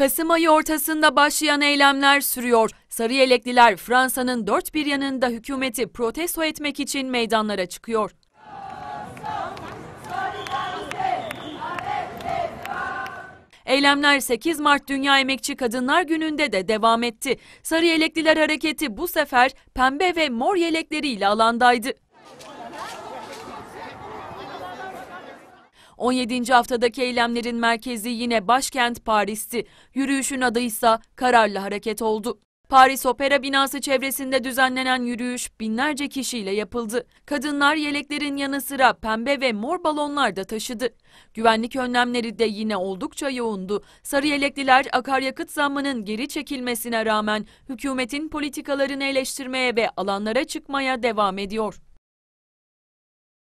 Kasım ayı ortasında başlayan eylemler sürüyor. Sarı yelekliler Fransa'nın dört bir yanında hükümeti protesto etmek için meydanlara çıkıyor. Eylemler 8 Mart Dünya Emekçi Kadınlar Günü'nde de devam etti. Sarı Yelekliler Hareketi bu sefer pembe ve mor yelekleriyle alandaydı. 17. haftadaki eylemlerin merkezi yine başkent Paris'ti. Yürüyüşün adı ise kararlı hareket oldu. Paris Opera binası çevresinde düzenlenen yürüyüş binlerce kişiyle yapıldı. Kadınlar yeleklerin yanı sıra pembe ve mor balonlar da taşıdı. Güvenlik önlemleri de yine oldukça yoğundu. Sarı yelekliler akaryakıt zammının geri çekilmesine rağmen hükümetin politikalarını eleştirmeye ve alanlara çıkmaya devam ediyor.